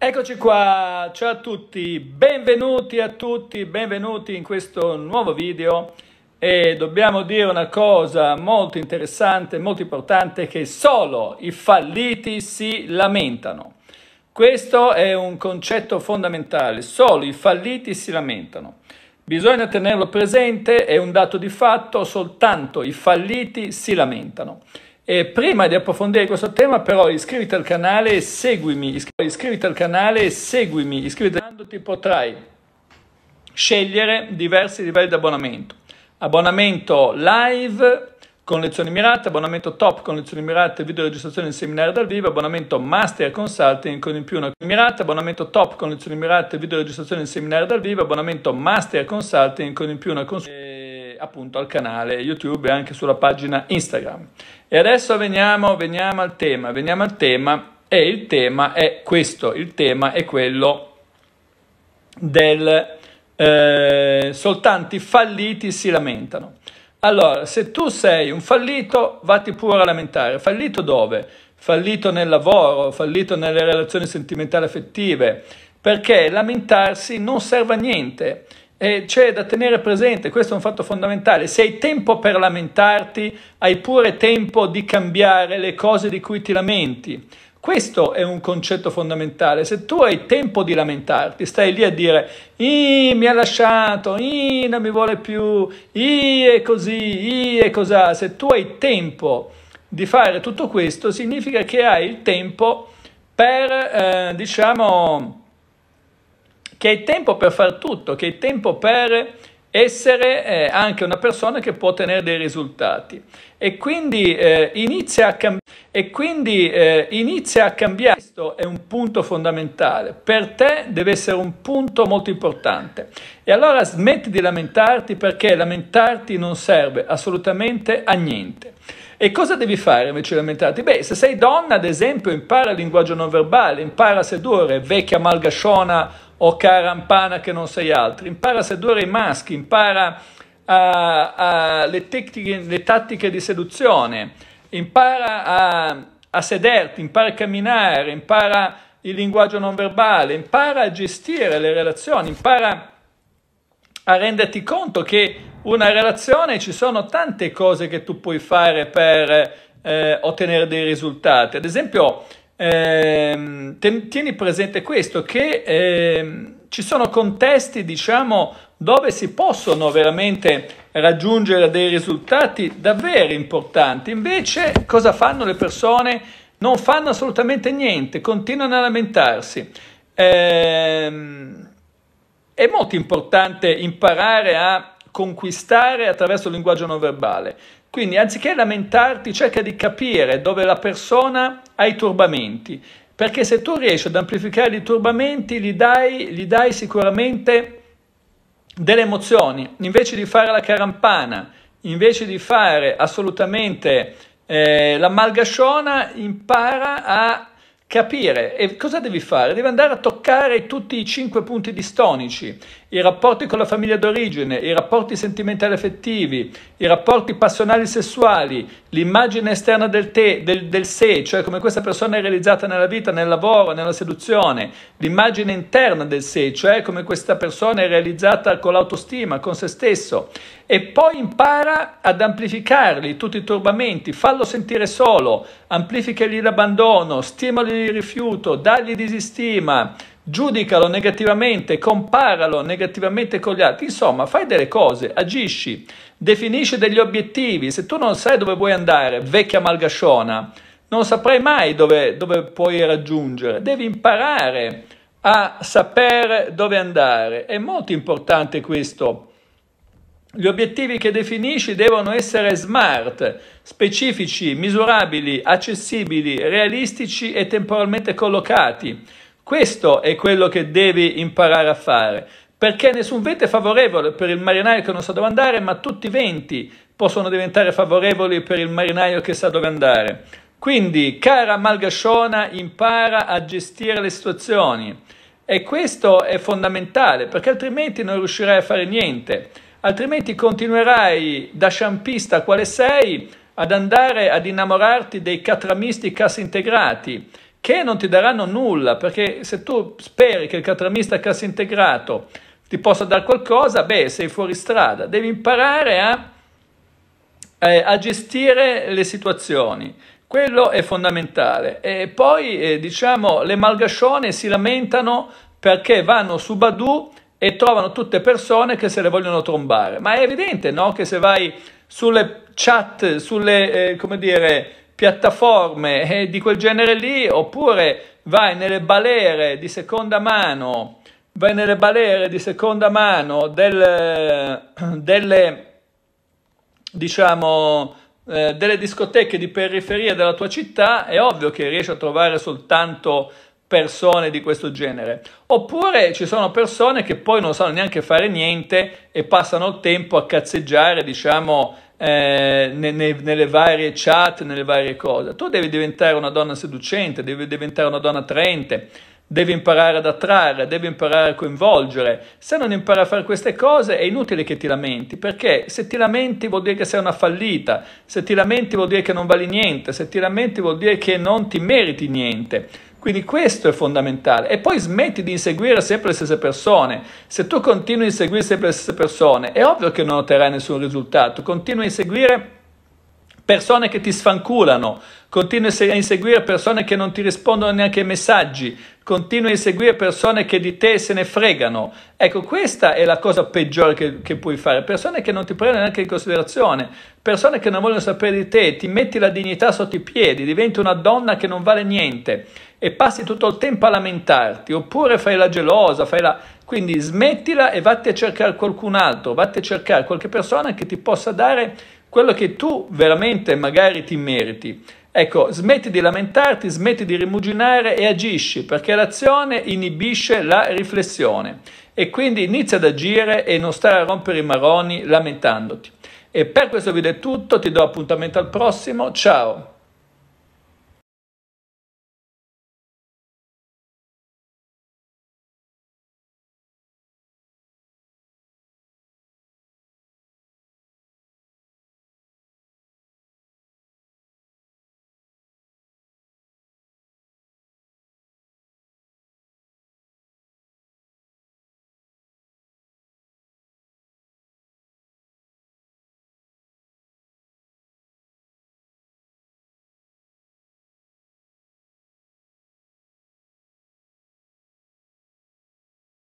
Eccoci qua, ciao a tutti, benvenuti a tutti, benvenuti in questo nuovo video e dobbiamo dire una cosa molto interessante, molto importante che solo i falliti si lamentano. Questo è un concetto fondamentale, solo i falliti si lamentano. Bisogna tenerlo presente, è un dato di fatto, soltanto i falliti si lamentano. E prima di approfondire questo tema, però, iscriviti al canale e seguimi. Iscriviti al canale e seguimi. Iscriviti quando ti potrai scegliere diversi livelli di abbonamento. Abbonamento live con lezioni mirate, abbonamento top con lezioni mirate, video registrazione in seminario dal vivo, abbonamento master consulting con in più una mirata, abbonamento top con lezioni mirate, video registrazione in seminario dal vivo, abbonamento master consulting con in più una consulenza appunto al canale YouTube e anche sulla pagina Instagram. E adesso veniamo, veniamo al tema, veniamo al tema e il tema è questo, il tema è quello del eh, soltanto i falliti si lamentano. Allora, se tu sei un fallito, vatti pure a lamentare. Fallito dove? Fallito nel lavoro, fallito nelle relazioni sentimentali affettive, perché lamentarsi non serve a niente. E c'è da tenere presente, questo è un fatto fondamentale, se hai tempo per lamentarti, hai pure tempo di cambiare le cose di cui ti lamenti. Questo è un concetto fondamentale. Se tu hai tempo di lamentarti, stai lì a dire mi ha lasciato, non mi vuole più, I è così, I è cos'ha. Se tu hai tempo di fare tutto questo, significa che hai il tempo per, eh, diciamo, che hai tempo per far tutto, che hai tempo per essere eh, anche una persona che può ottenere dei risultati e quindi eh, inizia a, cam- e quindi, eh, inizia a cambiare. Questo è un punto fondamentale, per te deve essere un punto molto importante. E allora smetti di lamentarti perché lamentarti non serve assolutamente a niente. E cosa devi fare invece di lamentarti? Beh, se sei donna, ad esempio, impara il linguaggio non verbale, impara a sedurre, vecchia malgasciona o carampana che non sei altro, impara a sedurre i maschi, impara a, a le, tecniche, le, tattiche di seduzione, impara a, a sederti, impara a camminare, impara il linguaggio non verbale, impara a gestire le relazioni, impara a renderti conto che una relazione ci sono tante cose che tu puoi fare per eh, ottenere dei risultati. Ad esempio, eh, tieni presente questo, che eh, ci sono contesti, diciamo, dove si possono veramente raggiungere dei risultati davvero importanti. Invece cosa fanno le persone? Non fanno assolutamente niente, continuano a lamentarsi. Eh, è molto importante imparare a conquistare attraverso il linguaggio non verbale. Quindi anziché lamentarti, cerca di capire dove la persona ai turbamenti, perché se tu riesci ad amplificare i turbamenti gli dai, li dai sicuramente delle emozioni, invece di fare la carampana, invece di fare assolutamente eh, la malgasciona, impara a capire. E cosa devi fare? Devi andare a toccare tutti i cinque punti distonici i rapporti con la famiglia d'origine, i rapporti sentimentali affettivi, i rapporti passionali sessuali, l'immagine esterna del, te, del, del sé, cioè come questa persona è realizzata nella vita, nel lavoro, nella seduzione, l'immagine interna del sé, cioè come questa persona è realizzata con l'autostima, con se stesso, e poi impara ad amplificarli tutti i turbamenti, fallo sentire solo, amplificagli l'abbandono, stimoli il rifiuto, dagli disistima, giudicalo negativamente, comparalo negativamente con gli altri, insomma fai delle cose, agisci, definisci degli obiettivi, se tu non sai dove vuoi andare, vecchia malgasciona, non saprai mai dove, dove puoi raggiungere, devi imparare a sapere dove andare, è molto importante questo. Gli obiettivi che definisci devono essere smart, specifici, misurabili, accessibili, realistici e temporalmente collocati. Questo è quello che devi imparare a fare, perché nessun vento è favorevole per il marinaio che non sa dove andare, ma tutti i venti possono diventare favorevoli per il marinaio che sa dove andare. Quindi, cara Malgasciona, impara a gestire le situazioni. E questo è fondamentale, perché altrimenti non riuscirai a fare niente. Altrimenti continuerai da sciampista quale sei ad andare ad innamorarti dei catramisti cassintegrati che non ti daranno nulla, perché se tu speri che il catramista cassa integrato ti possa dare qualcosa, beh, sei fuori strada, devi imparare a, eh, a gestire le situazioni. Quello è fondamentale. E poi, eh, diciamo, le malgascione si lamentano perché vanno su Badu e trovano tutte persone che se le vogliono trombare. Ma è evidente, no? Che se vai sulle chat, sulle, eh, come dire, piattaforme eh, di quel genere lì, oppure vai nelle balere di seconda mano, vai nelle balere di seconda mano del, eh, delle, diciamo, eh, delle discoteche di periferia della tua città, è ovvio che riesci a trovare soltanto persone di questo genere. Oppure ci sono persone che poi non sanno neanche fare niente e passano il tempo a cazzeggiare, diciamo, eh, ne, ne, nelle varie chat, nelle varie cose. Tu devi diventare una donna seducente, devi diventare una donna attraente, devi imparare ad attrarre, devi imparare a coinvolgere. Se non impari a fare queste cose è inutile che ti lamenti, perché se ti lamenti vuol dire che sei una fallita, se ti lamenti vuol dire che non vali niente, se ti lamenti vuol dire che non ti meriti niente. Quindi questo è fondamentale. E poi smetti di inseguire sempre le stesse persone. Se tu continui a inseguire sempre le stesse persone, è ovvio che non otterrai nessun risultato. Continui a inseguire persone che ti sfanculano, continui a inseguire persone che non ti rispondono neanche ai messaggi, continui a inseguire persone che di te se ne fregano. Ecco, questa è la cosa peggiore che, che, puoi fare, persone che non ti prendono neanche in considerazione, persone che non vogliono sapere di te, ti metti la dignità sotto i piedi, diventi una donna che non vale niente e passi tutto il tempo a lamentarti, oppure fai la gelosa, fai la... Quindi smettila e vatti a cercare qualcun altro, vatti a cercare qualche persona che ti possa dare quello che tu veramente magari ti meriti. Ecco, smetti di lamentarti, smetti di rimuginare e agisci, perché l'azione inibisce la riflessione e quindi inizia ad agire e non stare a rompere i maroni lamentandoti. E per questo video è tutto, ti do appuntamento al prossimo, ciao!